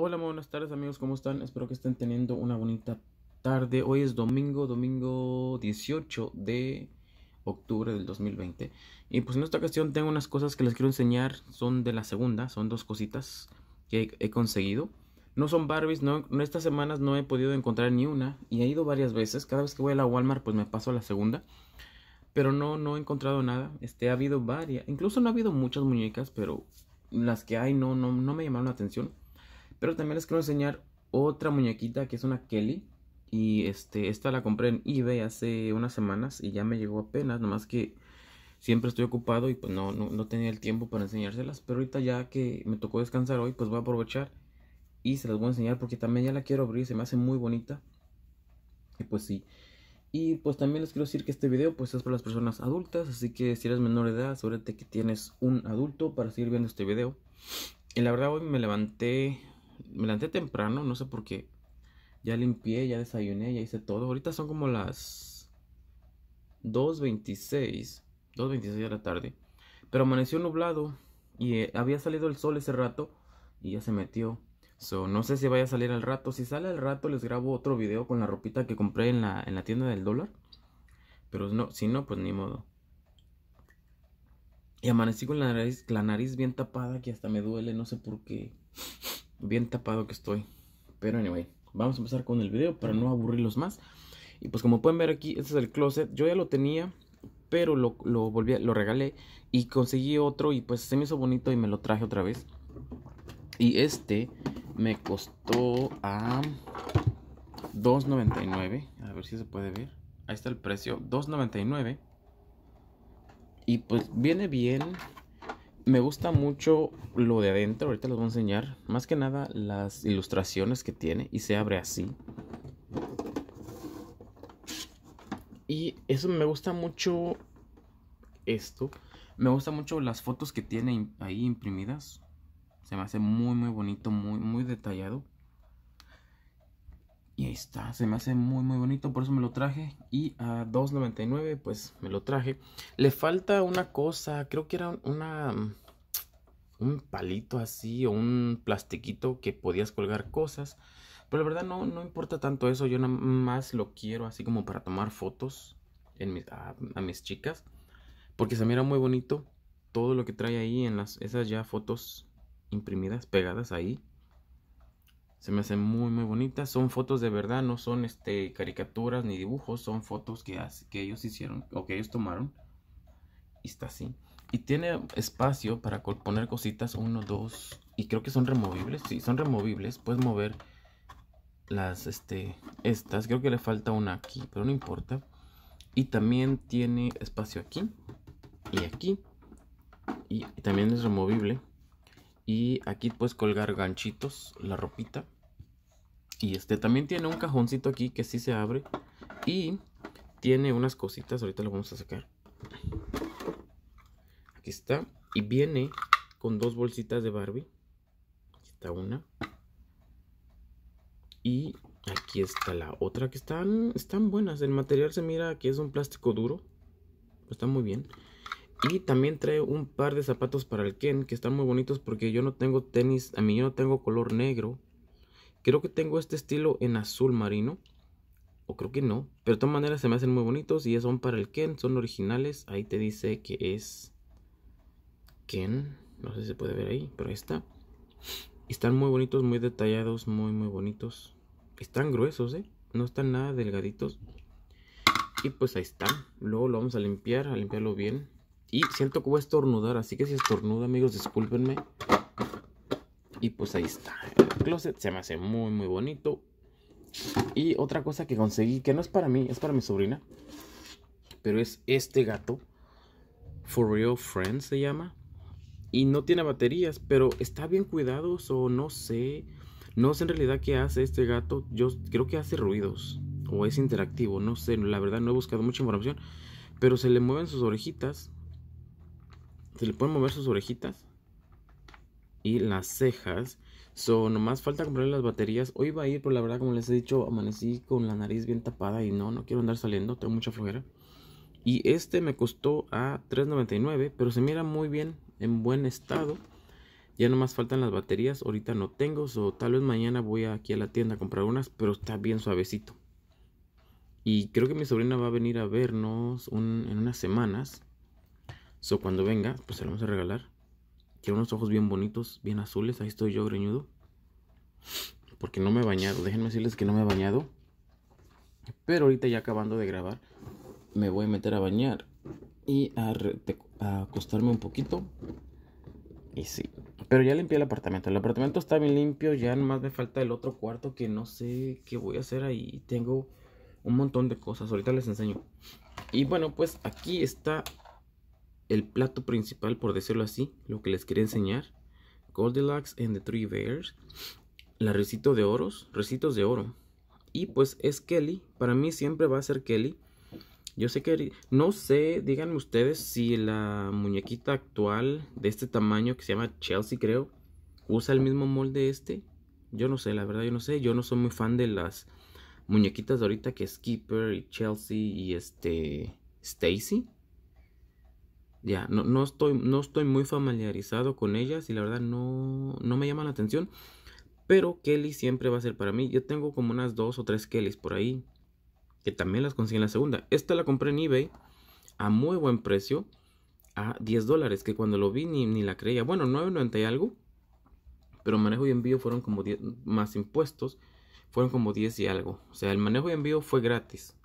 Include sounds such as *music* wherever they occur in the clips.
Hola, buenas tardes amigos, ¿cómo están? Espero que estén teniendo una bonita tarde. Hoy es domingo, domingo 18 de octubre del 2020. Y pues en esta ocasión tengo unas cosas que les quiero enseñar, son de la segunda, son dos cositas que he, conseguido. No son Barbies, no, en estas semanas no he podido encontrar ni una y he ido varias veces. Cada vez que voy a la Walmart pues me paso a la segunda. Pero no, no he encontrado nada. Este, ha habido varias, incluso no ha habido muchas muñecas, pero las que hay no, no, no me llamaron la atención. Pero también les quiero enseñar otra muñequita que es una Kelly. Y este, esta la compré en eBay hace unas semanas y ya me llegó apenas, nomás que siempre estoy ocupado y pues no, no, no, tenía el tiempo para enseñárselas. Pero ahorita ya que me tocó descansar hoy, pues voy a aprovechar y se las voy a enseñar porque también ya la quiero abrir, se me hace muy bonita. Y pues sí. Y pues también les quiero decir que este video pues es para las personas adultas, así que si eres menor de edad, asegúrate que tienes un adulto para seguir viendo este video. Y la verdad hoy me levanté me levanté temprano, no sé por qué. Ya limpié, ya desayuné, ya hice todo. Ahorita son como las 2.26, 2.26 de la tarde. Pero amaneció nublado y eh, había salido el sol ese rato y ya se metió. no sé si vaya a salir al rato. Si sale al rato, les grabo otro video con la ropita que compré en la, en la tienda del dólar. Pero no, si no, pues ni modo. Y amanecí con la nariz, la nariz bien tapada que hasta me duele, no sé por qué bien tapado que estoy. Pero anyway, vamos a empezar con el video para no aburrirlos más. Y pues como pueden ver aquí, este es el closet. Yo ya lo tenía, pero lo, volví, lo regalé y conseguí otro y pues se me hizo bonito y me lo traje otra vez. Y este me costó a 2.99. A ver si se puede ver. Ahí está el precio, 2.99. Y pues viene bien, me gusta mucho lo de adentro, ahorita les voy a enseñar. Más que nada las ilustraciones que tiene y se abre así. Y eso me gusta mucho esto. Me gusta mucho las fotos que tiene ahí imprimidas. Se me hace muy muy bonito, muy muy detallado. Y ahí está, se me hace muy muy bonito, por eso me lo traje. Y a $2.99 pues me lo traje. Le falta una cosa, creo que era una... Un palito así o un plastiquito que podías colgar cosas. Pero la verdad no, no importa tanto eso, yo nada más lo quiero así como para tomar fotos a, mis chicas. Porque se era muy bonito todo lo que trae ahí en las, esas ya fotos imprimidas, pegadas ahí. Se me hacen muy, muy bonitas. Son fotos de verdad, no son este, caricaturas ni dibujos. Son fotos que, que ellos hicieron o que ellos tomaron. Y está así. Y tiene espacio para poner cositas. Uno, dos. Y creo que son removibles. Sí, son removibles. Puedes mover las, este, estas. Creo que le falta una aquí, pero no importa. Y también tiene espacio aquí y aquí. Y también es removible. Y aquí puedes colgar ganchitos, la ropita. Y este también tiene un cajoncito aquí que sí se abre. Y tiene unas cositas, ahorita lo vamos a sacar. Aquí está. Y viene con dos bolsitas de Barbie. Aquí está una. Y aquí está la otra que están, están buenas. El material se mira que es un plástico duro. Está muy bien. Y también trae un par de zapatos para el Ken que están muy bonitos porque yo no tengo tenis, a mí yo no tengo color negro. Creo que tengo este estilo en azul marino. O creo que no. Pero de todas maneras se me hacen muy bonitos y son para el Ken, son originales. Ahí te dice que es Ken. No sé si se puede ver ahí, pero ahí está. están muy bonitos, muy detallados, muy, muy bonitos. Están gruesos, ¿eh? No están nada delgaditos. Y pues ahí están. Luego lo vamos a limpiar, a limpiarlo bien. Y siento que voy a estornudar, así que si estornudo, amigos, discúlpenme. Y pues ahí está. El closet se me hace muy, muy bonito. Y otra cosa que conseguí, que no es para mí, es para mi sobrina. Pero es este gato. For Real Friends se llama. Y no tiene baterías, pero está bien cuidado o no sé. No sé en realidad qué hace este gato. Yo creo que hace ruidos. O es interactivo, no sé. La verdad no he buscado mucha información. Pero se le mueven sus orejitas se le pueden mover sus orejitas y las cejas. So, nomás falta comprar las baterías. Hoy va a ir, pero la verdad, como les he dicho, amanecí con la nariz bien tapada y no, no quiero andar saliendo, tengo mucha flojera. Y este me costó a $3.99, pero se mira muy bien, en buen estado. Ya nomás faltan las baterías, ahorita no tengo, o tal vez mañana voy aquí a la tienda a comprar unas, pero está bien suavecito. Y creo que mi sobrina va a venir a vernos en unas semanas. So, cuando venga, pues se lo vamos a regalar. Tiene unos ojos bien bonitos, bien azules. Ahí estoy yo, greñudo. Porque no me he bañado. Déjenme decirles que no me he bañado. Pero ahorita ya acabando de grabar, me voy a meter a bañar y a, acostarme un poquito. Y sí. Pero ya limpié el apartamento. El apartamento está bien limpio. Ya más me falta el otro cuarto que no sé qué voy a hacer ahí. Tengo un montón de cosas. Ahorita les enseño. Y bueno, pues aquí está el plato principal, por decirlo así, lo que les quería enseñar. Goldilocks and the Three Bears. La recito de oros, recitos de oro. Y pues es Kelly, para mí siempre va a ser Kelly. Yo sé que, no sé, díganme ustedes si la muñequita actual de este tamaño que se llama Chelsea creo, usa el mismo molde este. Yo no sé, la verdad yo no sé, yo no soy muy fan de las muñequitas de ahorita que Skipper y Chelsea y este Stacy. Ya, no, estoy, no estoy muy familiarizado con ellas y la verdad no, me llama la atención. Pero Kelly siempre va a ser para mí. Yo tengo como unas dos o tres Kellys por ahí. Que también las conseguí en la segunda. Esta la compré en eBay a muy buen precio. A 10 dólares. Que cuando lo vi ni, ni la creía. Bueno, 9.90 y algo. Pero manejo y envío fueron como 10 más impuestos. Fueron como 10 y algo. O sea, el manejo y envío fue gratis.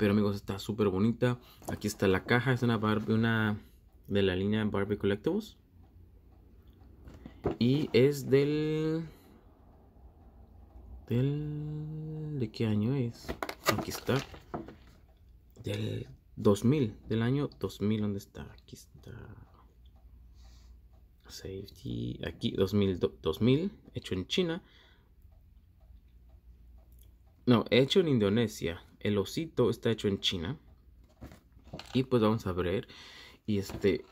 Pero amigos, está súper bonita. Aquí está la caja. Es una, Barbie, una de la línea Barbie Collectibles. Y es del... Del... ¿De qué año es? Aquí está. Del 2000. Del año 2000. ¿Dónde está? Aquí está. Safety. Aquí 2000. hecho en China. No, hecho en Indonesia el osito está hecho en China. Y pues vamos a ver. Y este,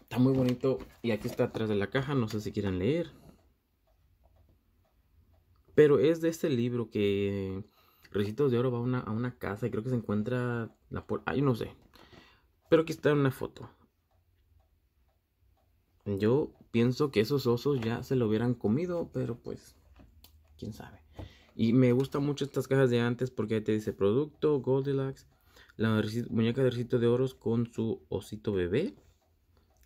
está muy bonito. Y aquí está atrás de la caja, no sé si quieran leer. Pero es de este libro que Recitos de Oro va a una, casa y creo que se encuentra la ahí, no sé. Pero aquí está una foto. Yo pienso que esos osos ya se lo hubieran comido, pero pues, quién sabe. Y me gustan mucho estas cajas de antes porque ahí te dice producto, Goldilocks, la muñeca de recito de oros con su osito bebé.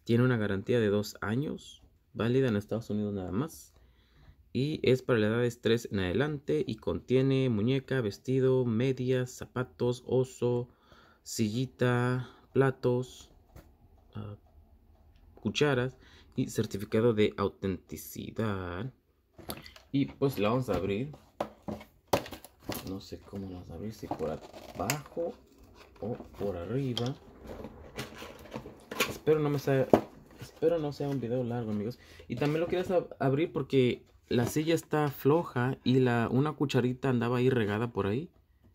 Tiene una garantía de dos años, válida en Estados Unidos nada más. Y es para la edad de estrés en adelante y contiene muñeca, vestido, medias, zapatos, oso, sillita, platos, ah, cucharas y certificado de autenticidad. Y pues la vamos a abrir no sé cómo las abrir si por abajo o por arriba espero no me sea espero no sea un video largo amigos y también lo quieras abrir porque la silla está floja y la una cucharita andaba ahí regada por ahí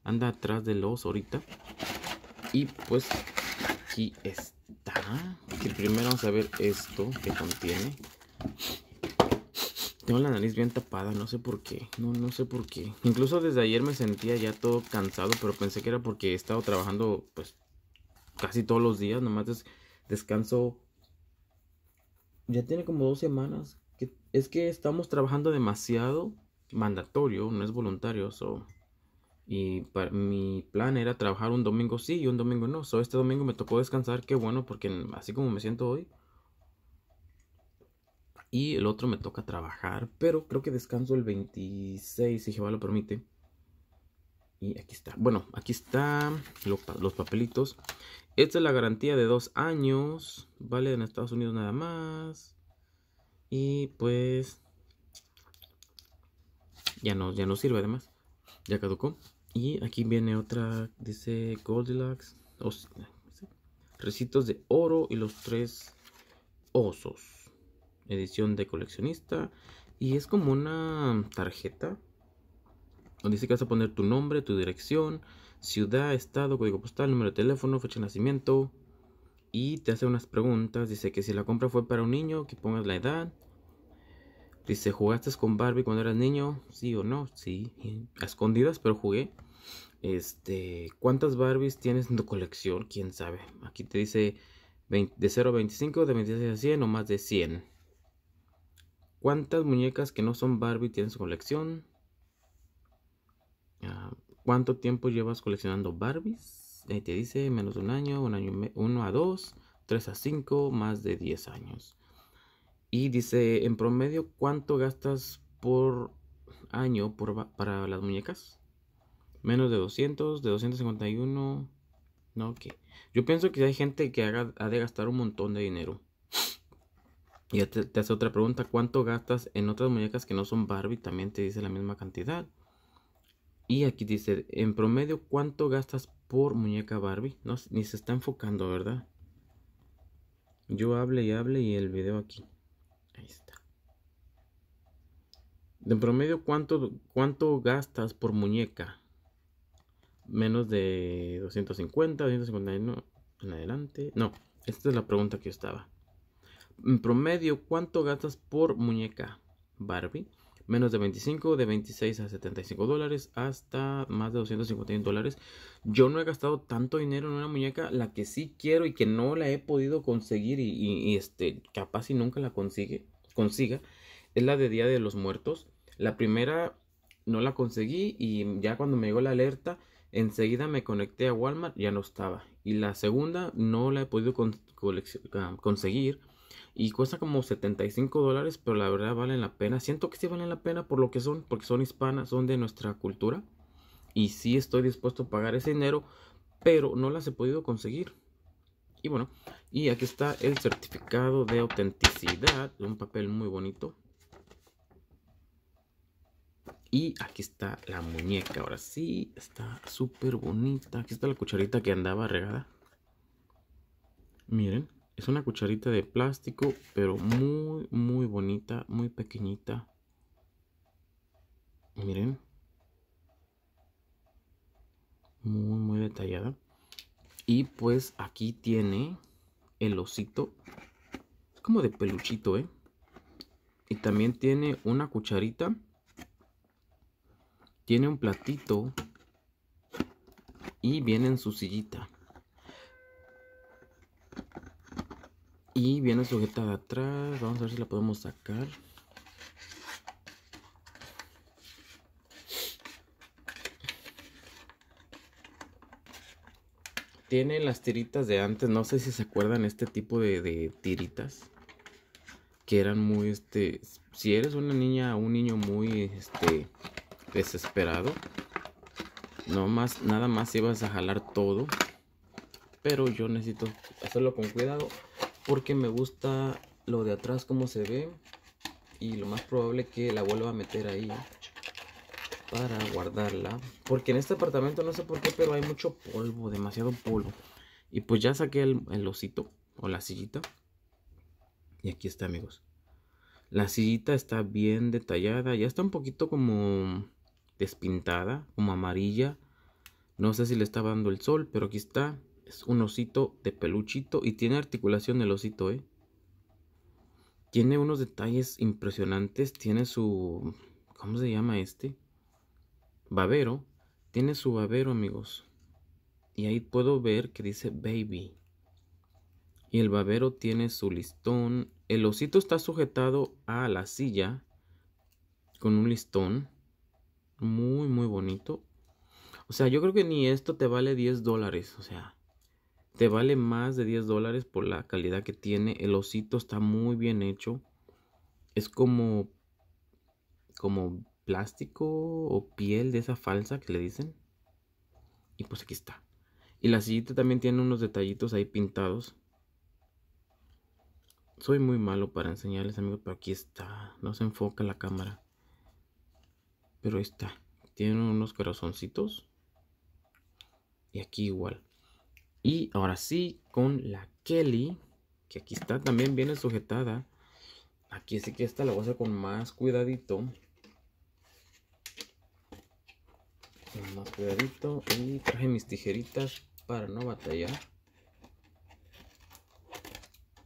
anda atrás de los ahorita y pues aquí está. Y primero vamos a ver esto que contiene. Tengo la nariz bien tapada, no sé por qué. No, no sé por qué. Incluso desde ayer me sentía ya todo cansado, pero pensé que era porque he estado trabajando pues casi todos los días. Nomás descanso. Ya tiene como dos semanas. Que es que estamos trabajando demasiado mandatorio, no es voluntario. Y mi plan era trabajar un domingo sí y un domingo no. So, este domingo me tocó descansar. Qué bueno, porque así como me siento hoy, y el otro me toca trabajar, pero creo que descanso el 26, si Jehová lo permite. Y aquí está. Bueno, aquí están los, papelitos. Esta es la garantía de dos años. Vale en Estados Unidos nada más. Y pues... Ya no, ya no sirve además. Ya caducó. Y aquí viene otra. Dice Goldilocks. recitos de oro y los tres osos edición de coleccionista. Y es como una tarjeta donde dice que vas a poner tu nombre, tu dirección, ciudad, estado, código postal, número de teléfono, fecha de nacimiento. Y te hace unas preguntas. Dice que si la compra fue para un niño, que pongas la edad. Dice, ¿jugaste con Barbie cuando eras niño? Sí o no, sí. A escondidas, pero jugué. Este, ¿cuántas Barbies tienes en tu colección? ¿Quién sabe? Aquí te dice de 0 a 25, de 26 a 100 o más de 100. ¿Cuántas muñecas que no son Barbie tienes en su colección? Ah, ¿Cuánto tiempo llevas coleccionando Barbies? Ahí te dice menos de año, un año, uno a dos, tres a cinco, más de diez años. Y dice, en promedio, ¿cuánto gastas por año para las muñecas? Menos de 200, de 251. No, ok. Yo pienso que hay gente que ha de gastar un montón de dinero y te, hace otra pregunta, ¿cuánto gastas en otras muñecas que no son Barbie? También te dice la misma cantidad. Y aquí dice, en promedio, ¿cuánto gastas por muñeca Barbie? ni se está enfocando, ¿verdad? Yo hable y hable y el video aquí. Ahí está. En promedio, ¿cuánto, cuánto gastas por muñeca? Menos de 250, 251 en adelante. No, esta es la pregunta que yo estaba. En promedio, ¿cuánto gastas por muñeca Barbie? Menos de 25, de 26 a 75 dólares, hasta más de 251 dólares. Yo no he gastado tanto dinero en una muñeca, la que sí quiero y que no la he podido conseguir y, este, capaz y nunca la consigue, consiga, es la de Día de los Muertos. La primera no la conseguí y ya cuando me llegó la alerta, enseguida me conecté a Walmart, ya no estaba. Y la segunda no la he podido conseguir y cuesta como 75 dólares, pero la verdad valen la pena. Siento que sí valen la pena por lo que son, porque son hispanas, son de nuestra cultura. Y sí estoy dispuesto a pagar ese dinero, pero no las he podido conseguir. Y bueno, y aquí está el certificado de autenticidad, un papel muy bonito. Y aquí está la muñeca, ahora sí, está súper bonita. Aquí está la cucharita que andaba regada. Miren. Es una cucharita de plástico, pero muy, muy bonita, muy pequeñita. Miren. Muy, muy detallada. Y pues aquí tiene el osito. Es como de peluchito, ¿eh? Y también tiene una cucharita. Tiene un platito. Y viene en su sillita. Y viene sujeta de atrás. Vamos a ver si la podemos sacar. Tiene las tiritas de antes. No sé si se acuerdan este tipo de, tiritas. Que eran muy, este... Si eres una niña un niño muy, este, Desesperado. No más, nada más ibas a jalar todo. Pero yo necesito hacerlo con cuidado porque me gusta lo de atrás como se ve y lo más probable que la vuelva a meter ahí para guardarla porque en este apartamento no sé por qué pero hay mucho polvo demasiado polvo y pues ya saqué el, el osito o la sillita y aquí está amigos la sillita está bien detallada ya está un poquito como despintada como amarilla no sé si le está dando el sol pero aquí está es un osito de peluchito y tiene articulación el osito, ¿eh? Tiene unos detalles impresionantes. Tiene su... ¿Cómo se llama este? Babero. Tiene su babero, amigos. Y ahí puedo ver que dice baby. Y el babero tiene su listón. El osito está sujetado a la silla con un listón. Muy, muy bonito. O sea, yo creo que ni esto te vale 10 dólares. O sea, te vale más de 10 dólares por la calidad que tiene. El osito está muy bien hecho. Es como, como plástico o piel de esa falsa que le dicen. Y pues aquí está. Y la sillita también tiene unos detallitos ahí pintados. Soy muy malo para enseñarles, amigos, pero aquí está. No se enfoca la cámara. Pero ahí está. Tiene unos corazoncitos. Y aquí igual. Y ahora sí, con la Kelly, que aquí está también viene sujetada. Aquí sí que esta la voy a hacer con más cuidadito. Con más cuidadito. Y traje mis tijeritas para no batallar.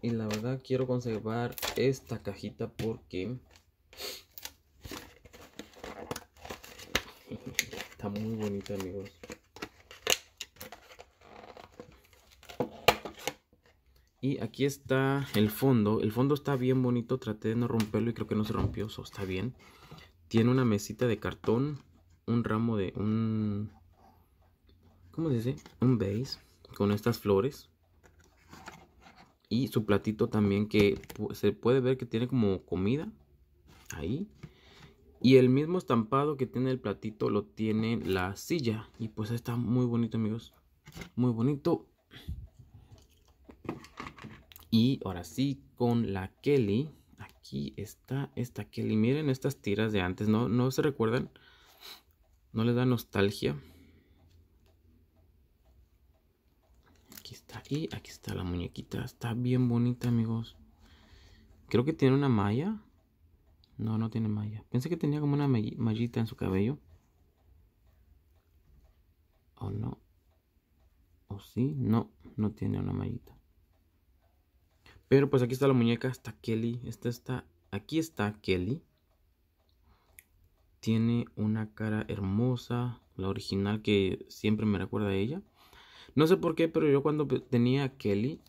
Y la verdad quiero conservar esta cajita porque... *laughs* está muy bonita amigos. Y aquí está el fondo. El fondo está bien bonito. Traté de no romperlo y creo que no se rompió. So, está bien. Tiene una mesita de cartón. Un ramo de un... ¿Cómo se dice? Un base. Con estas flores. Y su platito también que se puede ver que tiene como comida. Ahí. Y el mismo estampado que tiene el platito lo tiene la silla. Y pues está muy bonito amigos. Muy bonito. Y ahora sí, con la Kelly. Aquí está esta Kelly. Miren estas tiras de antes. ¿No, no se recuerdan? ¿No les da nostalgia? Aquí está. Y aquí está la muñequita. Está bien bonita, amigos. Creo que tiene una malla. No, no tiene malla. Pensé que tenía como una mallita en su cabello. ¿O no? ¿O sí? No, no tiene una mallita. Pero pues aquí está la muñeca, está Kelly. Esta está, aquí está Kelly. Tiene una cara hermosa, la original que siempre me recuerda a ella. No sé por qué, pero yo cuando tenía a Kelly,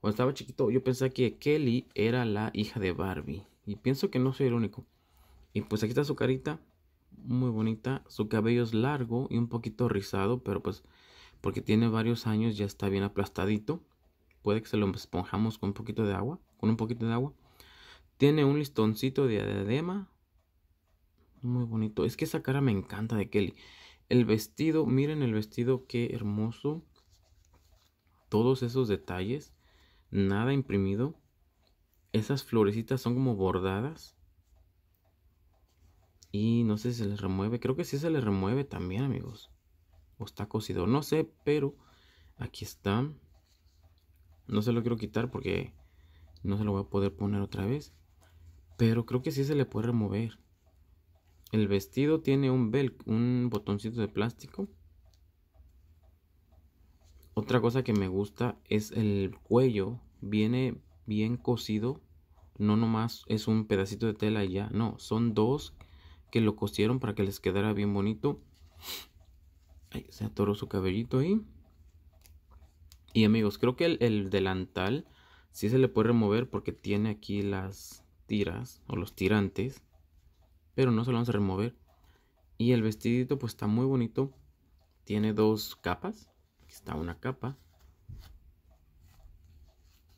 cuando estaba chiquito, yo pensaba que Kelly era la hija de Barbie. Y pienso que no soy el único. Y pues aquí está su carita, muy bonita. Su cabello es largo y un poquito rizado, pero pues porque tiene varios años ya está bien aplastadito puede que se lo esponjamos con un poquito de agua, con un poquito de agua. Tiene un listoncito de adema Muy bonito. Es que esa cara me encanta de Kelly. El vestido, miren el vestido, qué hermoso. Todos esos detalles. Nada imprimido. Esas florecitas son como bordadas. Y no sé si se les remueve. Creo que sí se les remueve también, amigos. O está cosido. No sé, pero aquí está. No se lo quiero quitar porque no se lo voy a poder poner otra vez. Pero creo que sí se le puede remover. El vestido tiene un, bel un botoncito de plástico. Otra cosa que me gusta es el cuello. Viene bien cosido. No nomás es un pedacito de tela ya. No, son dos que lo cosieron para que les quedara bien bonito. se atoró su cabellito ahí. Y amigos, creo que el, delantal sí se le puede remover porque tiene aquí las tiras o los tirantes. Pero no se lo vamos a remover. Y el vestidito pues está muy bonito. Tiene dos capas. Aquí está una capa.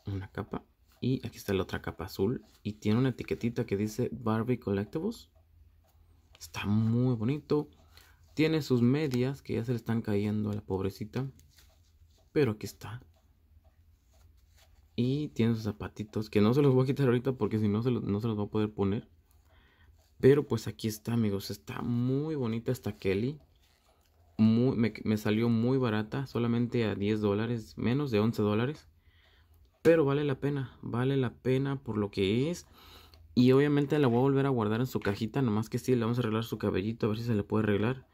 Una capa. Y aquí está la otra capa azul. Y tiene una etiquetita que dice Barbie Collectibles. Está muy bonito. Tiene sus medias que ya se le están cayendo a la pobrecita. Pero aquí está. Y tiene sus zapatitos. Que no se los voy a quitar ahorita porque si no se, los, no se los voy a poder poner. Pero pues aquí está, amigos. Está muy bonita esta Kelly. me, me, salió muy barata. Solamente a 10 dólares. Menos de 11 dólares. Pero vale la pena. Vale la pena por lo que es. Y obviamente la voy a volver a guardar en su cajita. Nomás que sí, le vamos a arreglar su cabellito. A ver si se le puede arreglar.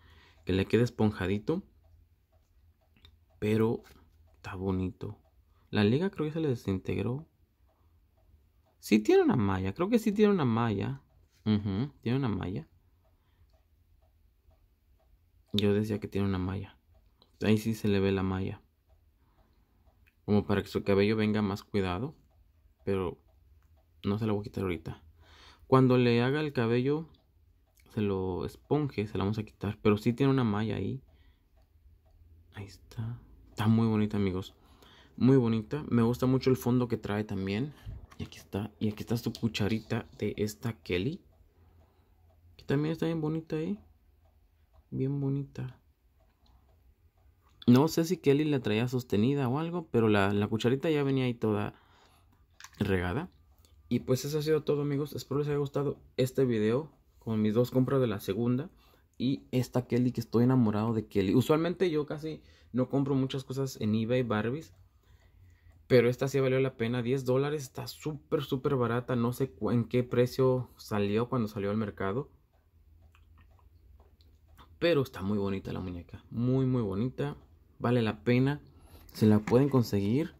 Que le quede esponjadito. Pero Está bonito. La liga creo que se le desintegró. Sí tiene una malla. Creo que sí tiene una malla. Tiene una malla. Yo decía que tiene una malla. Ahí sí se le ve la malla. Como para que su cabello venga más cuidado. Pero no se la voy a quitar ahorita. Cuando le haga el cabello, se lo esponje, se la vamos a quitar. Pero sí tiene una malla ahí. Ahí está. Está muy bonita, amigos. Muy bonita. Me gusta mucho el fondo que trae también. Y aquí está. Y aquí está su cucharita de esta Kelly. Que también está bien bonita ahí. ¿eh? Bien bonita. No sé si Kelly la traía sostenida o algo, pero la, la, cucharita ya venía ahí toda regada. Y pues eso ha sido todo amigos, espero les haya gustado este video con mis dos compras de la segunda y esta Kelly que estoy enamorado de Kelly. Usualmente yo casi no compro muchas cosas en eBay Barbies. Pero esta sí valió la pena. 10 dólares. Está súper, súper barata. No sé en qué precio salió cuando salió al mercado. Pero está muy bonita la muñeca. Muy, muy bonita. Vale la pena. Se la pueden conseguir.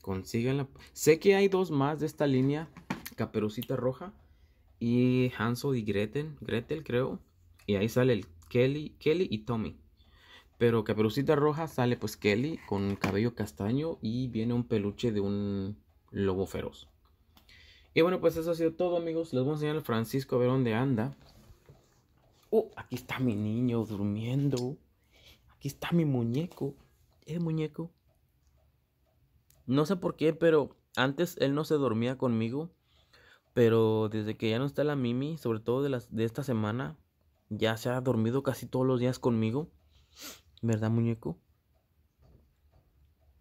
Consíganla. Sé que hay dos más de esta línea. Caperucita Roja. Y Hansel y Gretel. Gretel creo. Y ahí sale el Kelly, Kelly y Tommy. Pero Caperucita Roja sale pues Kelly con cabello castaño y viene un peluche de un lobo feroz. Y bueno, pues eso ha sido todo, amigos. Les voy a enseñar a Francisco a ver dónde anda. Oh, aquí está mi niño durmiendo. Aquí está mi muñeco. el eh, muñeco? No sé por qué, pero antes él no se dormía conmigo. Pero desde que ya no está la Mimi, sobre todo de, las, de esta semana, ya se ha dormido casi todos los días conmigo. ¿Verdad, muñeco?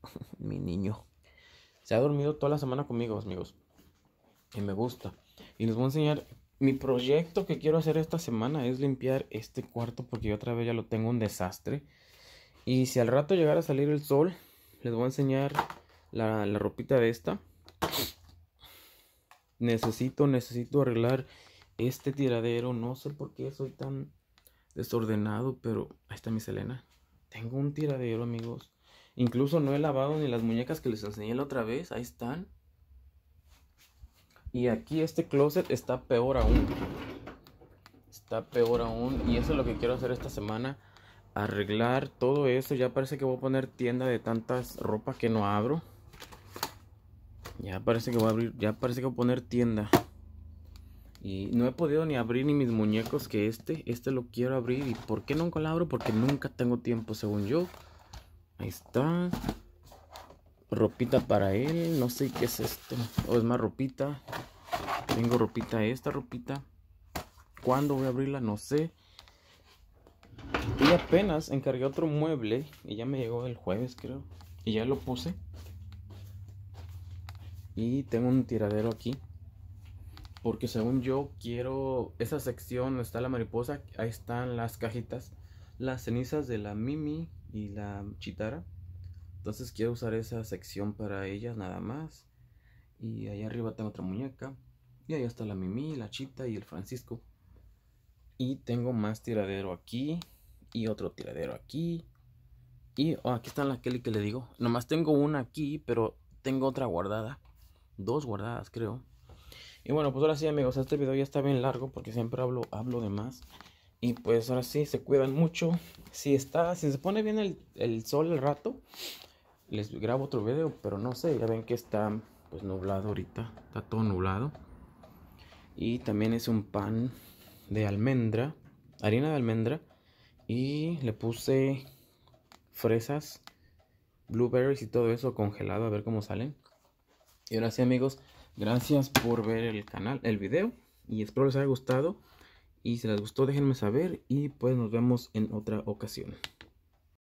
*laughs* Mi niño. Se ha dormido toda la semana conmigo, amigos. Y me gusta. Y les voy a enseñar. Mi proyecto que quiero hacer esta semana es limpiar este cuarto porque yo otra vez ya lo tengo un desastre. Y si al rato llegara a salir el sol, les voy a enseñar la, la ropita de esta. Necesito, necesito arreglar este tiradero. No sé por qué soy tan desordenado, pero ahí está mi Selena. Tengo un tiradero, amigos. Incluso no he lavado ni las muñecas que les enseñé la otra vez. Ahí están. Y aquí este closet está peor aún. Está peor aún. Y eso es lo que quiero hacer esta semana. Arreglar todo eso. Ya parece que voy a poner tienda de tantas ropas que no abro. Ya parece que voy a abrir. Ya parece que voy a poner tienda. Y no he podido ni abrir ni mis muñecos que este, este lo quiero abrir. ¿Y por qué nunca lo abro? Porque nunca tengo tiempo, según yo. Ahí está. Ropita para él. No sé qué es esto. O es más ropita. Tengo ropita esta, ropita. ¿Cuándo voy a abrirla? No sé. Y apenas encargué otro mueble. Y ya me llegó el jueves, creo. Y ya lo puse. Y tengo un tiradero aquí porque según yo quiero, esa sección donde está la mariposa, ahí están las cajitas, las cenizas de la Mimi y la Chitara. Entonces quiero usar esa sección para ellas nada más. Y ahí arriba tengo otra muñeca. Y ahí está la Mimi, la Chita y el Francisco. Y tengo más tiradero aquí. Y otro tiradero aquí. Y oh, aquí está la Kelly que le digo. Nomás tengo una aquí, pero tengo otra guardada. Dos guardadas, creo. Y bueno, pues ahora sí amigos, este video ya está bien largo porque siempre hablo, hablo de más. Y pues ahora sí, se cuidan mucho. Si está, si se pone bien el, el sol el rato, les grabo otro video, pero no sé, ya ven que está pues nublado ahorita, está todo nublado. Y también es un pan de almendra, harina de almendra. Y le puse fresas, blueberries y todo eso congelado, a ver cómo salen. Y ahora sí amigos, Gracias por ver el canal, el video. Y espero les haya gustado. Y si les gustó, déjenme saber. Y pues nos vemos en otra ocasión.